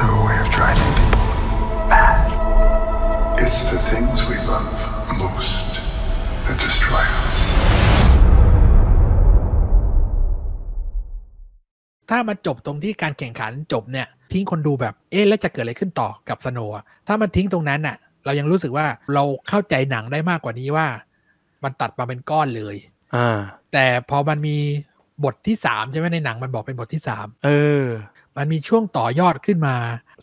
have a way of driving people mad. It's the things we love most that destroy us. ถ้ามันจบตรงที่การแข่งขันจบเนี่ย ทิ้งคนดูแบบ เอ๊ะแล้วจะเกิดอะไรขึ้นต่อกับสโนว์ถ้ามันทิ้งตรงนั้นน่ะ เรายังรู้สึกว่า เราเข้าใจหนังได้มากกว่านี้ว่า มันตัดมาเป็นก้อนเลย อ่า แต่พอมันมีบทที่สามใช่ไหมในหนังมันบอกเป็นบทที่สามเออ มันมีช่วงต่อยอดขึ้นมา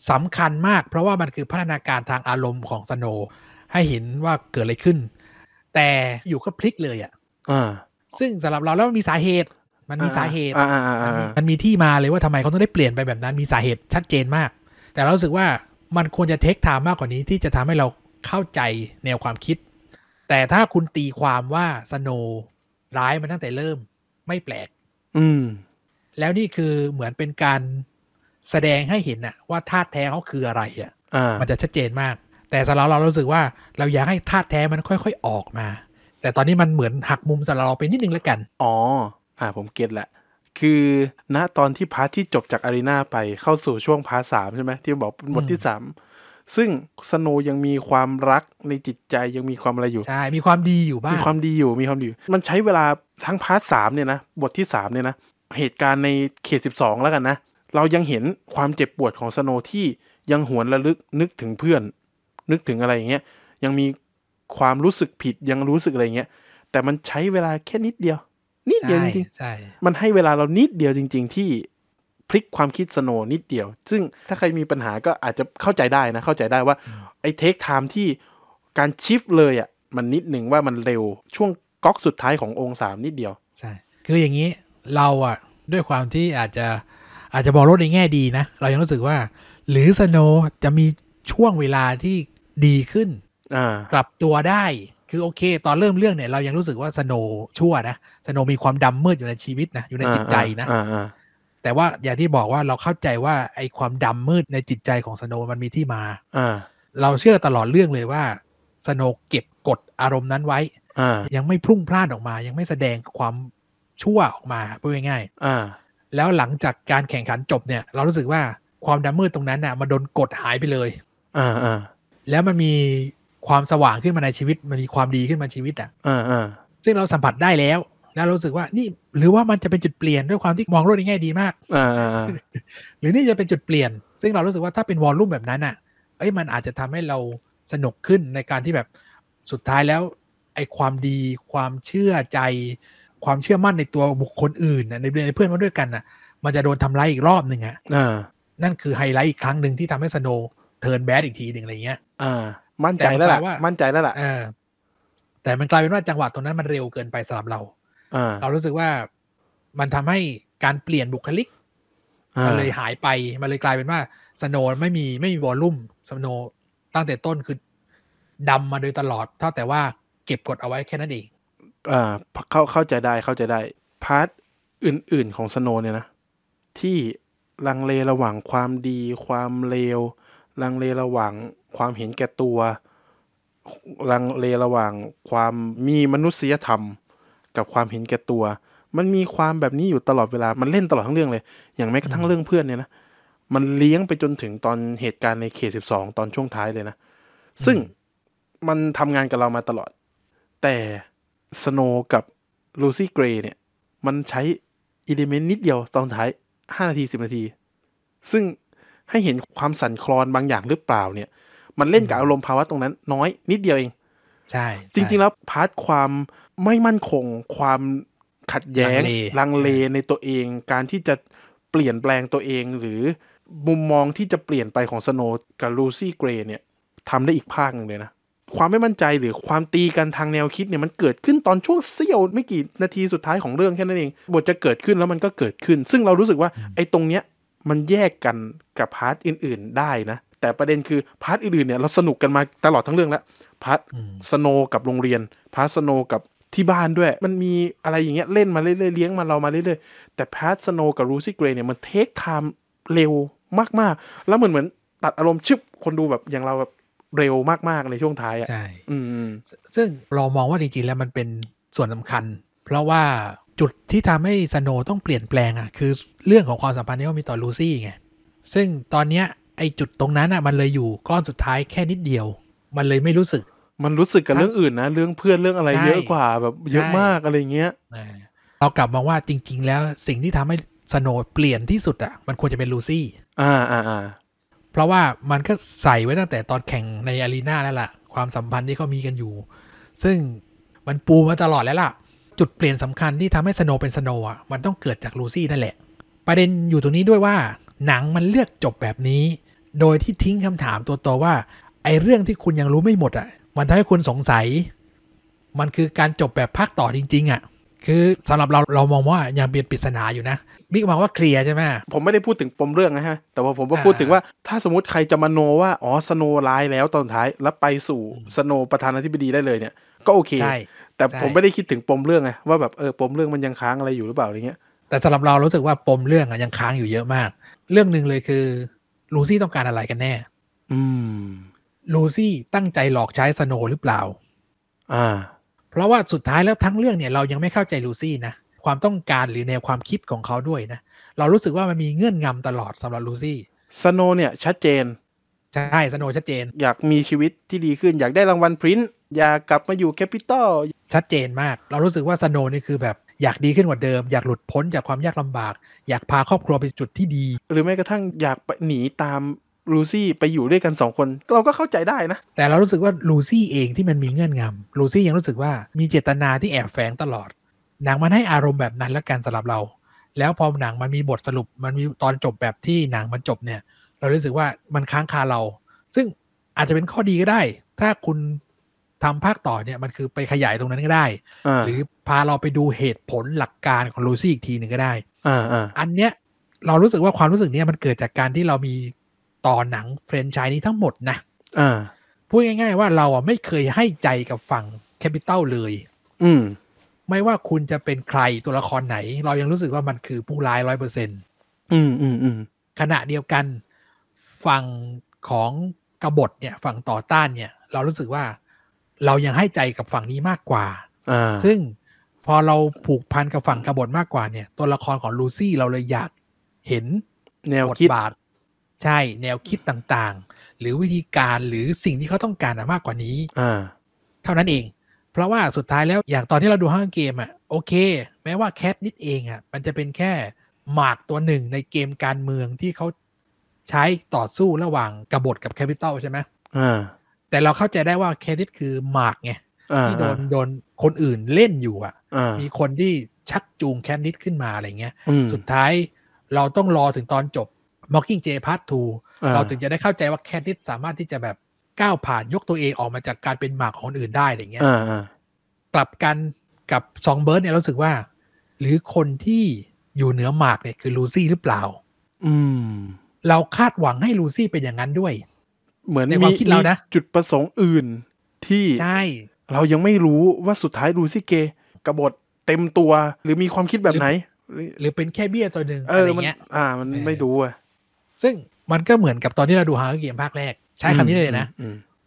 สำคัญมากเพราะว่ามันคือพัฒนาการทางอารมณ์ของสโนให้เห็นว่าเกิดอะไรขึ้น แต่อยู่ก็พลิกเลยอ่ะซึ่งสำหรับเราแล้วมันมีสาเหตุ มันมีสาเหตุมันมีที่มาเลยว่าทำไมเขาต้องได้เปลี่ยนไปแบบนั้นมีสาเหตุชัดเจนมาก แต่เราสึกว่ามันควรจะเทคถทมมากกว่านี้ที่จะทำให้เราเข้าใจแนวความคิด แต่ถ้าคุณตีความว่าสโนร้ายมันตั้งแต่เริ่ม ไม่แปลกอืมแล้วนี่คือเหมือนเป็นการ แสดงให้เห็นอะว่าธาตุแท้เขาคืออะไรอะอ่ะมันจะชัดเจนมาก แต่สำหรับเราราสึกว่าเราอยากให้ธาตุแท้มันค่อย ๆออกมา แต่ตอนนี้มันเหมือนหักมุมสำหรับเราไปนิดนึงแล้วกันอ๋ออ่าผมเก็ตละคือณตอนที่พาร์ทที่จบจากอารีนาไปเข้าสู่ช่วงพาร์ทสามใช่ไหมที่บอกบทที่สามซึ่งสโนยังมีความรักในจิตใจยังมีความอะไรอยู่ใช่ มีความดีอยู่บ้างมีความดีอยู่มีความดีอยู่ มันใช้เวลาทั้งพาร์ทสามเนี่ยนะบทที่สามเนี่ยนะเหตุการณ์ในเขตสิบสองแล้วกันนะเรายังเห็นความเจ็บปวดของสโนที่ยังหวนระลึก นึกถึงเพื่อน นึกถึงอะไรอย่างเงี้ยยังมีความรู้สึกผิดยังรู้สึกอะไรเงี้ยแต่มันใช้เวลาแค่นิดเดียว นิดเดียวจริงๆมันให้เวลาเรานิดเดียวจริงๆที่พลิกความคิดสโนนิดเดียว ซึ่งถ้าใครมีปัญหาก็อาจจะเข้าใจได้นะ เข้าใจได้ว่า ไอ้เทคไทม์ที่การชิฟเลยอะ่ะ มันนิดหนึ่งว่ามันเร็วช่วงก๊อกสุดท้ายขององค์สามนิดเดียวใช่ คืออย่างนี้เราอะ่ะ ด้วยความที่อาจจะอาจจะบอกรถในแง่ดีนะ เรายังรู้สึกว่า หรือสโนจะมีช่วงเวลาที่ดีขึ้นกลับตัวได้คือโอเค ตอนเริ่มเรื่องเนี่ยเรายังรู้สึกว่าสโน ชั่วนะสโนมีความดำมืดอยู่ในชีวิตนะอยู่ในจิตใจนะแต่ว่าอย่างที่บอกว่าเราเข้าใจว่าไอ้ความดำมืดในจิตใจของสโนมันมีที่มาอ่เราเชื่อตลอดเรื่องเลยว่าสโนเก็บกดอารมณ์นั้นไว้อ่ยังไม่พุ่งพลาดออกมา ยังไม่แสดงความชั่วออกมาพูดง่ายๆ่าแล้วหลังจากการแข่งขันจบเนี่ย เรารู้สึกว่าความดำมืดตรงนั้นน่ะมาโดนกดหายไปเลยอแล้วมันมีความสว่างขึ้นมาในชีวิต มันมีความดีขึ้นมาชีวิตอ่ะซึ่งเราสัมผัสได้แล้วแล้วรู้สึกว่านี่หรือว่ามันจะเป็นจุดเปลี่ยนด้วยความที่มองโลกในแง่ดีมากหรือนี่จะเป็นจุดเปลี่ยน ซึ่งเรารู้สึกว่าถ้าเป็นวอลลุ่มแบบนั้นอ่ะเอ้ยมันอาจจะทำให้เราสนุกขึ้นในการที่แบบสุดท้ายแล้ว ไอ้ความดีความเชื่อใจ ความเชื่อมั่นในตัวบุคคลอื่นในในเพื่อนมาด้วยกันอ่ะ มันจะโดนทำร้ายอีกรอบหนึ่งอ่ะนั่นคือไฮไลท์อีกครั้งหนึ่งที่ทำให้สโนเทิร์นแบดอีกทีหนึ่งอะไรเงี้ย อ่า มั่นใจแล้วล่ะมั่นใจแล้วล่ะแต่มันกลายเป็นว่าจังหวะตรงนั้นมันเร็วเกินไปสำหรับเราเรารู้สึกว่ามันทำให้การเปลี่ยนบุคลิกมันเลยหายไป มันเลยกลายเป็นว่าสโนไม่มีไม่มีวอลลุ่มสโน ตั้งแต่ต้นคือดำมาโดยตลอด เท่าแต่ว่า เก็บกดเอาไว้แค่นั้นเองอ่าเข้าเข้าใจได้เข้าใจได้ พาร์ทอื่น ๆ ของสโนเนี่ยนะที่ลังเลระหว่าง ความดี ความเลว ลังเลระหว่าง ความเห็นแก่ตัว ลังเลระหว่างความมีมนุษยธรรมกับความเห็นแก่ตัว มันมีความแบบนี้อยู่ตลอดเวลา มันเล่นตลอดทั้งเรื่องเลย อย่างแม้กระทั่งเรื่องเพื่อนเนี่ยนะ มันเลี้ยงไปจนถึงตอนเหตุการณ์ในเขตสิบสองตอนช่วงท้ายเลยนะ ซึ่งมันทำงานกับเรามาตลอด แต่สโนกับลูซี่เกรย์เนี่ย มันใช้อิเลเมนต์นิดเดียวตอนท้ายห้านาทีสิบนาที ซึ่งให้เห็นความสั่นคลอนบางอย่างหรือเปล่าเนี่ย มันเล่นกับอารมณ์ภาวะตรงนั้น น้อยนิดเดียวเอง ใช่ จริงๆแล้วพาร์ทความไม่มั่นคงความขัดแย้งลังเลในตัวเองการที่จะเปลี่ยนแปลงตัวเองหรือมุมมองที่จะเปลี่ยนไปของสโนกับลูซี่เกรย์เนี่ยทำได้อีกภาคหนึ่งเลยนะความไม่มั่นใจหรือความตีกันทางแนวคิดเนี่ยมันเกิดขึ้นตอนช่วงเสี้ยวไม่กี่นาทีสุดท้ายของเรื่องแค่นั้นเองบทจะเกิดขึ้นแล้วมันก็เกิดขึ้น ซึ่งเรารู้สึกว่าไอ้ตรงเนี้ยมันแยกกันกับพาร์ทอื่น ๆ ได้นะแต่ประเด็นคือพาร์ทอื่นๆเนี่ยเราสนุกกันมาตลอดทั้งเรื่องแล้วพาร์ทสโนกับโรงเรียนพาร์ทสโนกับที่บ้านด้วยมันมีอะไรอย่างเงี้ยเล่นมาเรื่อยๆเลี้ยงมา เรามาเรื่อยๆแต่แพทสโนกับรูซี่เกรย์เนี่ยมันเทคไทม์เร็วมากๆ แล้วเหมือนเหมือนตัดอารมณ์ชึบคนดูแบบอย่างเราแบบเร็วมากๆในช่วงท้ายอ่ะใช่อืมซึ่งเรามองว่า จริงๆ แล้วมันเป็นส่วนสำคัญ เพราะว่าจุดที่ทำให้สโนต้องเปลี่ยนแปลงอ่ะคือเรื่องของความสัมพันธ์ที่เขามีต่อลูซี่ไงซึ่งตอนเนี้ยไอจุดตรงนั้นอ่ะมันเลยอยู่ก้อนสุดท้ายแค่นิดเดียว มันเลยไม่รู้สึกมันรู้สึกกับเรื่องอื่นนะเรื่องเพื่อนเรื่องอะไรเยอะกว่าแบบเยอะมากอะไรเงี้ยเรากลับมาว่าจริง ๆ แล้วสิ่งที่ทำให้สโนว์เปลี่ยนที่สุดอ่ะมันควรจะเป็นลูซี่ อ่าอ่าอ่าเพราะว่ามันก็ใส่ไว้ตั้งแต่ตอนแข่งในอารีนาแล้วล่ะความสัมพันธ์ที่เขามีกันอยู่ซึ่งมันปูมาตลอดแล้วล่ะ จุดเปลี่ยนสำคัญที่ทำให้สโนว์เป็นสโนว์อ่ะมันต้องเกิดจากลูซี่นั่นแหละ ประเด็นอยู่ตรงนี้ด้วยว่า หนังมันเลือกจบแบบนี้ โดยที่ทิ้งคำถามตัวโตว่าไอเรื่องที่คุณยังรู้ไม่หมดอ่ะมันทำให้คุณสงสัย มันคือการจบแบบภาคต่อจริงๆอะ่ะคือสำหรับเราเรามองว่ายังเป็นปริศนาอยู่นะบิ๊กมองว่าเคลียร์ใช่ไหม ผมไม่ได้พูดถึงปมเรื่องนะฮะ แต่ว่าผมก็พูดถึงว่า ถ้าสมมติใครจะมาโนว่า อ๋อสโนร้ายแล้วตอนท้าย แล้วไปสู่สโนประธานาธิบดีได้เลยเนี่ย ก็โอเคใช่แต่ผมไม่ได้คิดถึงปมเรื่องไงว่าแบบเออปมเรื่องมันยังค้างอะไรอยู่หรือเปล่าอะไรเงี้ย แต่สำหรับเรารู้สึกว่าปมเรื่องอะยังค้างอยู่เยอะมาก เรื่องหนึ่งเลยคือลูซี่ต้องการอะไรกันแน่ อืมลูซี่ตั้งใจหลอกใช้สโนหรือเปล่า อ่า เพราะว่าสุดท้ายแล้วทั้งเรื่องเนี่ยเรายังไม่เข้าใจลูซี่นะ ความต้องการหรือแนวความคิดของเขาด้วยนะ เรารู้สึกว่ามันมีเงื่อนงำตลอดสำหรับลูซี่สโนเนี่ย ชัดเจน ใช่สโนชัดเจน อยากมีชีวิตที่ดีขึ้น อยากได้รางวัลพรินต์อยากกลับมาอยู่แคปิตอลชัดเจนมาก เรารู้สึกว่าสโนนี่คือแบบอยากดีขึ้นกว่าเดิม อยากหลุดพ้นจากความยากลำบากอยากพาครอบครัวไปจุดที่ดี หรือแม้กระทั่งอยากหนีตามลูซี่ไปอยู่ด้วยกันสองคนเราก็เข้าใจได้นะ แต่เรารู้สึกว่าลูซี่เองที่มันมีเงื่อนงำลูซี่ยังรู้สึกว่ามีเจตนาที่แอบแฝงตลอด หนังมันให้อารมณ์แบบนั้นละกันสำหรับเรา แล้วพอหนังมันมีบทสรุปมันมีตอนจบแบบที่หนังมันจบเนี่ย เรารู้สึกว่ามันค้างคาเรา ซึ่งอาจจะเป็นข้อดีก็ได้ ถ้าคุณ ทำภาคต่อเนี่ยมันคือไปขยายตรงนั้นก็ได้หรือพาเราไปดูเหตุผลหลักการของลูซี่อีกทีหนึ่งก็ได้อันเนี้ยเรารู้สึกว่าความรู้สึกเนี้ยมันเกิดจากการที่เรามีต่อหนังเฟรนชชายนี้ทั้งหมดนะ อ่าพูดง่าย ๆ ว่าเราอ่ะ ไม่เคยให้ใจกับฝั่งแคปิตอลเลย อืมไม่ว่าคุณจะเป็นใครตัวละครไหน เรายังรู้สึกว่ามันคือผู้ร้ายร้อยเปอร์เซ็นต์อืมอืมอืมขณะเดียวกันฝั่งของกบฏเนี่ยฝั่งต่อต้านเนี่ย เรารู้สึกว่าเรายังให้ใจกับฝั่งนี้มากกว่าซึ่งพอเราผูกพันกับฝั่งกบฏมากกว่าเนี่ยตัวละครของลูซี่เราเลยอยากเห็นแนวคิดบาทใช่แนวคิดต่างๆ หรือวิธีการหรือสิ่งที่เขาต้องการมากกว่านี้เท่านั้นเอง เพราะว่าสุดท้ายแล้ว อย่างตอนที่เราดูห้างเกมอ่ะโอเค แม้ว่าแคทนิดเองอ่ะ มันจะเป็นแค่หมากตัวหนึ่งในเกมการเมืองที่เขาใช้ต่อสู้ระหว่างกบฏกับแคปิตอลใช่ไหมแต่เราเข้าใจได้ว่าแคทนิดคือหมากไงที่โดนโดนคนอื่นเล่นอยู่อ่ะมีคนที่ชักจูงแคทนิดขึ้นมาอะไรเงี้ยสุดท้าย เราต้องรอถึงตอนจบ Mocking J Part 2 เราถึงจะได้เข้าใจว่าแคทนิสสามารถที่จะแบบก้าวผ่านยกตัวเองออกมาจากการเป็นหมากของคนอื่นได้อย่างเงี้ยกลับกันกับซองเบิร์ดเนี่ยรู้สึกว่า หรือคนที่อยู่เหนือหมากเนี่ยคือลูซี่หรือเปล่า อืม เราคาดหวังให้ลูซี่เป็นอย่างนั้นด้วย เหมือนในความคิดเรานะจุดประสงค์อื่นที่ใช่เรายังไม่รู้ว่าสุดท้ายลูซี่เกกบฏเต็มตัว หรือมีความคิดแบบไหน หรือเป็นแค่เบี้ยตัวหนึ่งอออะไรเงี้ยอ่า มันไม่ดูอ่ะซึ่งมันก็เหมือนกับตอนที่เราดูฮาร์เกมภาคแรก ใช้คำนี้เลยนะ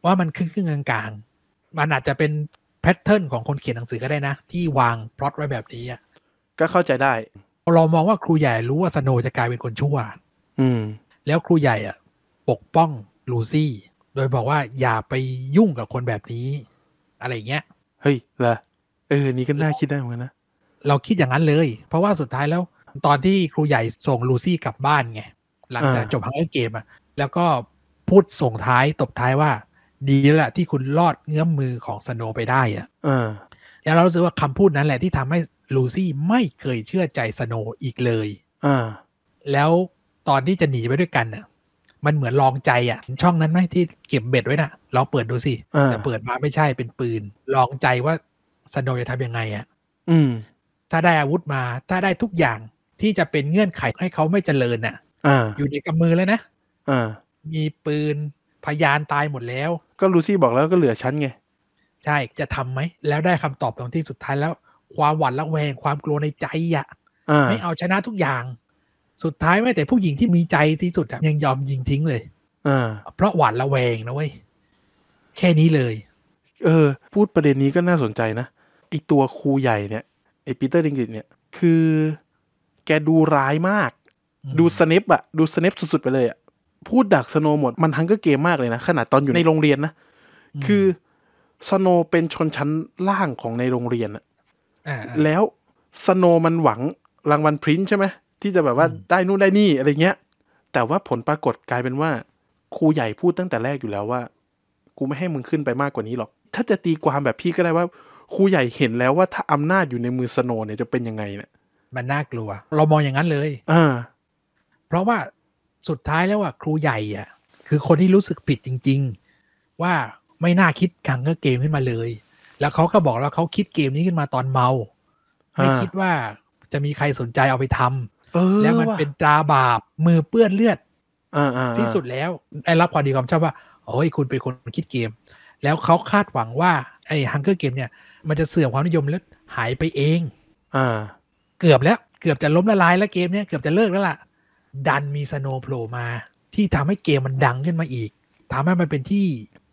ว่ามันครึ่งครึ่งกลางๆ มันอาจจะเป็นแพทเทิร์นของคนเขียนหนังสือก็ได้นะ ที่วางพล็อตไว้แบบนี้อ่ะ ก็เข้าใจได้ เรามองว่าครูใหญ่รู้ว่า สโนจะกลายเป็นคนชั่วอืม แล้วครูใหญ่อ่ะปกป้องลูซี่ โดยบอกว่าอย่าไปยุ่งกับคนแบบนี้ อะไรเงี้ยเฮ้ยเหรอเออนี่ก็น่าคิดได้เหมือนกันนะเราคิดอย่างนั้นเลย เพราะว่าสุดท้ายแล้วตอนที่ครูใหญ่ส่งลูซี่กลับบ้านไงหลังจากจบฮังเกอร์เกมอ่ะแล้วก็พูดส่งท้ายตบท้ายว่า ดีแล้ะที่คุณรอดเงื้อมมือของสโนไปได้ อ่ะแล้วเรารู้สึกว่าคำพูดนั้นแหละที่ทำให้ลูซี่ไม่เคยเชื่อใจสโนอีกเลยอแล้วตอนที่จะหนีไปด้วยกันน่ะ มันเหมือนลองใจอ่ะช่องนั้นไหมที่เก็บเบ็ดไว้น่ะเราเปิดดูสิ แต่เปิดมาไม่ใช่เป็นปืน ลองใจว่าสโนจะทำยังไงอ่ะ อืม ถ้าได้อาวุธมา ถ้าได้ทุกอย่างที่จะเป็นเงื่อนไขให้เขาไม่เจริญน่ะอยู่ในกำมือแล้วนะมีปืนพยานตายหมดแล้ว ก็ลูซี่บอกแล้วก็เหลือฉันไง ใช่ จะทำไหม แล้วได้คำตอบตรงที่สุดท้ายแล้ว ความหวั่นระแวงความกลัวในใจอะะไม่เอาชนะทุกอย่าง สุดท้ายแม้แต่ผู้หญิงที่มีใจที่สุดยังยอมยิงทิ้งเลยเพราะหว่นระแวงนะเว้ย แค่นี้เลย เออ พูดประเด็นนี้ก็น่าสนใจนะไอตัวครูใหญ่เนี่ยไอปีเตอร์ดิงกิตเนี่ย คือแกดูร้ายมากดูสเนปอะดูสเนปสุด ๆ ไปเลยอะพูดดักสโนหมดมันทั้งก็เกมมากเลยนะ ขนาดตอนอยู่ในโรงเรียนนะ คือสโนเป็นชนชั้นล่างของในโรงเรียนอะแล้วสโนมันหวังรางวัลพริ้นใช่ไหมที่จะแบบว่าได้นู่นได้นี่อะไรเงี้ย แต่ว่าผลปรากฏกลายเป็นว่าครูใหญ่พูดตั้งแต่แรกอยู่แล้วว่า กูไม่ให้มึงขึ้นไปมากกว่านี้หรอกถ้าจะตีความแบบพี่ก็ได้ว่าครูใหญ่เห็นแล้วว่าถ้าอำนาจอยู่ในมือสโนเนี่ยจะเป็นยังไงเนี่ยมันน่ากลัว เรามองอย่างนั้นเลยอ่าเพราะว่าสุดท้ายแล้วว่าครูใหญ่อ่ะ คือคนที่รู้สึกผิดจริง ๆ ว่าไม่น่าคิดคังก็เกมขึ้นมาเลย แล้วเขาก็บอกว่าเขาคิดเกมนี้ขึ้นมาตอนเมาไม่คิดว่าจะมีใครสนใจเอาไปทำแล้วมันเป็นตราบาป มือเปื้อนเลือดที่สุดแล้วได้รับความดีความชอบว่าโอ้ยคุณเป็นคนคิดเกม แล้วเขาคาดหวังว่า ไอ้ฮังเกอร์เกมเนี่ย มันจะเสื่อมความนิยมแล้วหายไปเอง อ่า เกือบแล้วเกือบจะล้มละลายแล้วเกมเนี่ยเกือบจะเลิกแล้วล่ะดันมีสโนโผล่มา ที่ทำให้เกมมันดังขึ้นมาอีก ทำให้มันเป็นที่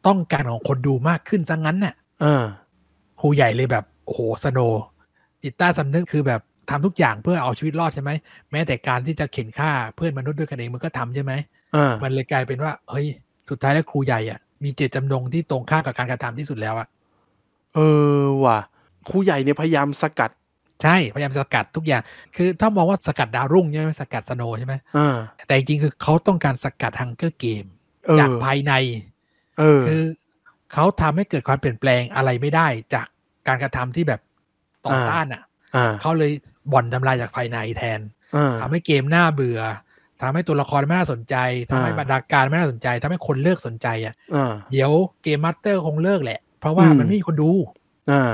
ต้องการของคนดูมากขึ้นซะงงั้นน่ะเออครูใหญ่เลยแบบโอ้โหสโน จิตใต้สำนึกคือแบบทำทุกอย่างเพื่อเอาชีวิตรอดใช่ไหมแม้แต่การที่จะเข็นฆ่าเพื่อนมนุษย์ด้วยกันเองมันก็ทำใช่ไหมมันเลยกลายเป็นว่า เฮ้ยสุดท้ายแล้วครูใหญ่อ่ะมีเจตจำนงที่ตรงข้ามกับการกระทำที่สุดแล้วอ่ะเออว่ะ ครูใหญ่เนี่ยพยายามสกัดใช่พยายามสกัดทุกอย่าง คือ ถ้ามองว่าสกัดดาวรุ่งใช่ไหมสกัดสโนใช่ไหมแต่จริงคือเขาต้องการสกัดฮังเกอร์เกมจากภายในคือเขาทำให้เกิดความเปลี่ยนแปลงอะไรไม่ได้จากการกระทำที่แบบต่อต้านอ่ะเขาเลยบ่อนทำลายจากภายในแทนทำให้เกมน่าเบื่อ ทำให้ตัวละครไม่น่าสนใจ ทำให้บรรดาการไม่น่าสนใจ ทำให้คนเลิกสนใจ อ่ะเดี๋ยวเกมมาสเตอร์คงเลิกแหละ เพราะว่ามันไม่มีคนดูอ่า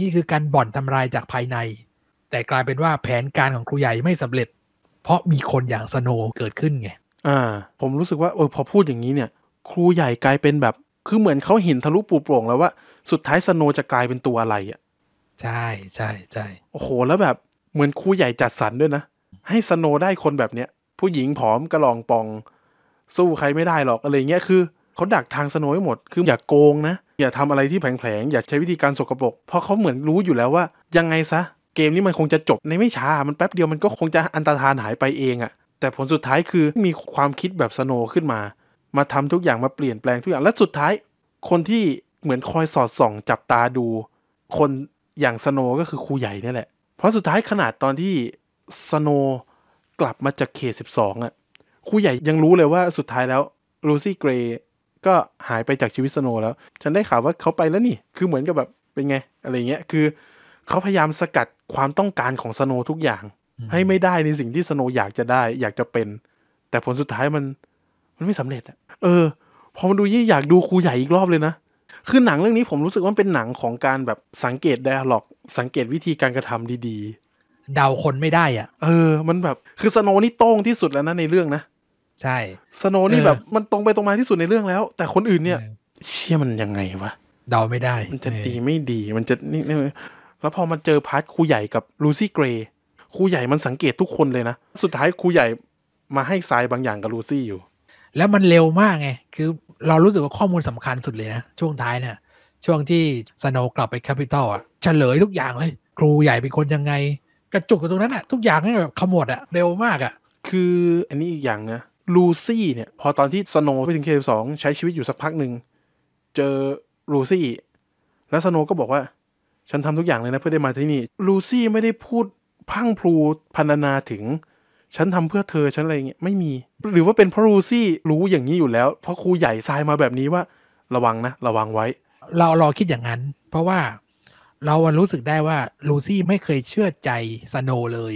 นี่คือการบ่อนทำลายจากภายใน แต่กลายเป็นว่าแผนการของครูใหญ่ไม่สำเร็จ เพราะมีคนอย่างสโนเกิดขึ้นไง อ่าผมรู้สึกว่าเออพอพูดอย่างนี้เนี่ย ครูใหญ่กลายเป็นแบบคือเหมือนเขาเห็นทะลุปูโปร่งแล้วว่าสุดท้ายสโนจะกลายเป็นตัวอะไรอ่ะใช่ใช่ใช่โอ้โหแล้วแบบ เหมือนครูใหญ่จัดสรรด้วยนะให้สโนได้คนแบบเนี้ย ผู้หญิงผอมกระลองปอง สู้ใครไม่ได้หรอกอะไรเงี้ยคือเขาดักทางสโนว์หมด คืออย่ากโกงนะ อย่าทำอะไรที่แผลงๆ อย่าใช้วิธีการสกปรก เพราะเขาเหมือนรู้อยู่แล้วว่ายังไงซะเกมนี้มันคงจะจบในไม่ช้า มันแป๊บเดียวมันก็คงจะอันตรธานหายไปเองอะแต่ผลสุดท้ายคือมีความคิดแบบสโนว์ขึ้นมา มาทำทุกอย่างมาเปลี่ยนแปลงทุกอย่าง และสุดท้ายคนที่เหมือนคอยสอดส่อง จับตาดู คนอย่างสโนว์ก็คือครูใหญ่นี่แหละ เพราะสุดท้ายขนาดตอนที่สโนว์กลับมาจากเขตสิบสอะครูใหญ่ยังรู้เลยว่าสุดท้ายแล้วลูซี่เกรย์ก็หายไปจากชีวิตสโนแล้ว ฉันได้ข่าวว่าเขาไปแล้วนี่ คือเหมือนกับแบบเป็นไง อะไรเงี้ยคือ เขาพยายามสกัดความต้องการของสโนทุกอย่าง ให้ไม่ได้ในสิ่งที่สโนอยากจะได้ อยากจะเป็น แต่ผลสุดท้ายมัน มันไม่สำเร็จอะเออพอมาดูยี่อยากดูครูใหญ่อีกรอบเลยนะคือหนังเรื่องนี้ผมรู้สึกว่าเป็นหนังของการแบบสังเกตไดอะล็อกสังเกตวิธีการกระทำดีๆเดาคนไม่ได้อะ่ะเออ มันแบบคือสโนนี่โต้งที่สุดแล้วนะในเรื่องนะใช่สโนนี่แบบมันตรงไปตรงมาที่สุดในเรื่องแล้ว แต่คนอื่นเนี่ยเชื่อมันยังไงวะเดาไม่ได้ มันจะดีไม่ดีมันจะนี่แล้วพอมันเจอพาร์ทครูใหญ่กับลูซี่เกรย์ครูใหญ่มันสังเกตทุกคนเลยนะ สุดท้ายครูใหญ่มาให้ทรายบางอย่างกับลูซี่อยู่ แล้วมันเร็วมากไงคือเรารู้สึกว่าข้อมูลสำคัญสุดเลยนะ ช่วงท้ายเนะี่ยช่วงที่สโนกลับไปแคปิตอลอ่ะเฉลยทุกอย่างเลย ครูใหญ่เป็นคนยังไง กระจุกกับตรงนั้นอ่ะทุกอย่างนี่แบบขมวดอ่ะเร็วมากอ่ะ คืออันนี้อีกอย่างนะลูซี่เนี่ย พอตอนที่สโนไปถึงเคสองใช้ชีวิตอยู่สักพักหนึ่ง เจอลูซี่แล้วสโนก็บอกว่า ฉันทำทุกอย่างเลยนะเพื่อได้มาที่นี่ ลูซี่ไม่ได้พูดพังพลูพันานาถึง ฉันทำเพื่อเธอ ฉันอะไรเงี้ยไม่มี หรือว่าเป็นเพราะลูซี่รู้อย่างนี้อยู่แล้ว เพราะครูใหญ่ทรายมาแบบนี้ว่า ระวังนะ ระวังไว้ เราเราคิดอย่างนั้น เพราะว่าเรารู้สึกได้ว่า ลูซี่ไม่เคยเชื่อใจสโนเลย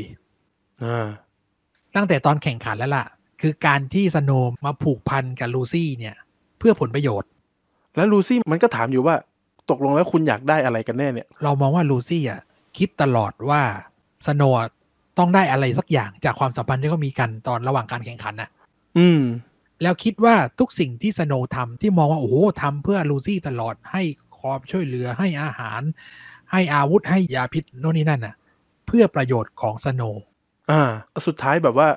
ตั้งแต่ตอนแข่งขันแล้วล่ะคือการที่สโนมมาผูกพันกับลูซี่เนี่ย เพื่อผลประโยชน์ แล้วลูซี่มันก็ถามอยู่ว่า ตกลงแล้วคุณอยากได้อะไรกันแน่เนี่ย เรามองว่าลูซี่อ่ะ คิดตลอดว่า สโนต้องได้อะไรสักอย่างจากความสัมพันธ์ที่เขามีกันตอนระหว่างการแข่งขันนะอืม แล้วคิดว่าทุกสิ่งที่สโนทำที่มองว่า โอ้โหทำเพื่อลูซี่ตลอดให้คอบช่วยเหลือให้อาหาร ให้อาวุธให้ยาพิษโน่นนี่นั่นน่ะ เพื่อประโยชน์ของสโนอ่า สุดท้ายแบบว่า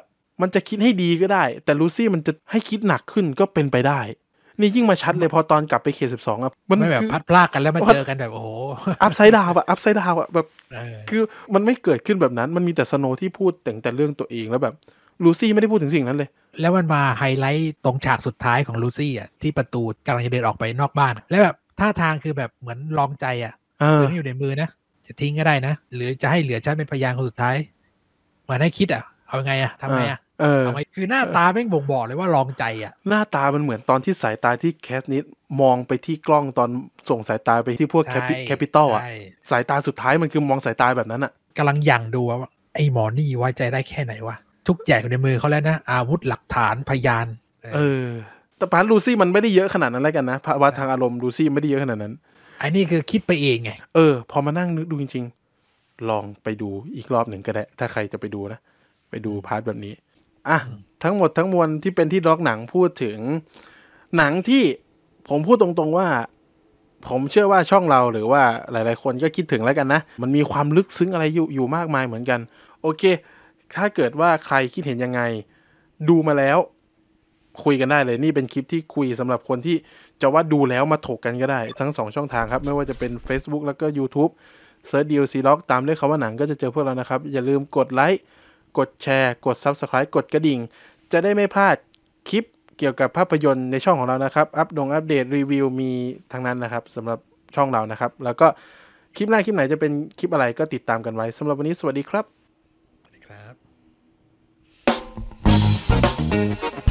มันจะคิดให้ดีก็ได้ แต่ลูซี่มันจะให้คิดหนักขึ้นก็เป็นไปได้ นี่ยิ่งมาชัดเลยพอตอนกลับไปเขตสิบสองอ่ะ มันไม่แบบพัดพลากกันแล้วมาเจอกันแบบ โอ้โหอัพไซด์ดาวอะอัพไซด์ดาวอะแบบ คือมันไม่เกิดขึ้นแบบนั้นมันมีแต่สโนที่พูดแต่งแต่เรื่องตัวเองแล้วแบบ ลูซี่ไม่ได้พูดถึงสิ่งนั้นเลย แล้วมันมาไฮไลท์ตรงฉากสุดท้ายของลูซี่อ่ะที่ประตูกำลังจะเดินออกไปนอกบ้าน แล้วแบบท่าทางคือแบบเหมือนลองใจอ่ะปืนอยู่ในมือนะจะทิ้งก็ได้นะหรือจะให้เหลือใั้เป็นพยานคนสุดท้ายเหมือนให้คิดอ่ะเอาไงอ่ะทำไงอ่ะเออทำไมคือหน้าตาแม่งบ่งบอกเลยว่าลองใจอ่ะ หน้าตามันเหมือนตอนที่สายตาที่แคสนิดมองไปที่กล้องตอนส่งสายตาไปที่พวกแคปิตอลอ่ะสายตาสุดท้ายมันคือมองสายตาแบบนั้นอ่ะกำลังยั่งดูว่าไอ้หมอนี่ไว้ใจได้แค่ไหนวะทุกแจ่อยู่ในมือเขาแล้วนะอาวุธหลักฐานพยานเออแต่พาร์ลูซี่มันไม่ได้เยอะขนาดนั้นแล้วกันนะภาวะทางอารมณ์ลูซี่ไม่ได้เยอะขนาดนั้นไอ้นี่คือคิดไปเองไงเออ พอมานั่งนึกดูจริงๆ ลองไปดูอีกรอบหนึ่งก็ได้ถ้าใครจะไปดูนะไปดูพาร์ทแบบนี้อ่ะทั้งหมดทั้งมวลที่เป็นที่ล็อกหนังพูดถึง หนังที่ผมพูดตรงๆว่า ผมเชื่อว่าช่องเราหรือว่าหลาย ๆ คนก็คิดถึงแล้วกันนะ มันมีความลึกซึ้งอะไรอยู่อยู่มากมายเหมือนกันโอเค ถ้าเกิดว่าใครคิดเห็นยังไง ดูมาแล้ว คุยกันได้เลยนี่เป็นคลิปที่คุยสำหรับคนที่จะว่าดูแล้วมาถกกันก็ได้ ทั้งสองช่องทางครับไม่ว่าจะเป็น Facebook แล้วก็ YouTube เซิร์ชดีโอซีล็อกตามเลขยคำว่าหนังก็จะเจอพวกเรานะครับ อย่าลืมกดไลค์กดแชร์ กด Subscribe กดกระดิ่ง จะได้ไม่พลาดคลิปเกี่ยวกับภาพยนตร์ในช่องของเรานะครับ อัปดงอัปเดตรีวิวมีทั้งนั้นนะครับสำหรับช่องเรานะครับ แล้วก็คลิปหน้าคลิปไหนจะเป็นคลิปอะไรก็ติดตามกันไว้สำหรับวันนี้สวัสดีครับ สวัสดีครับ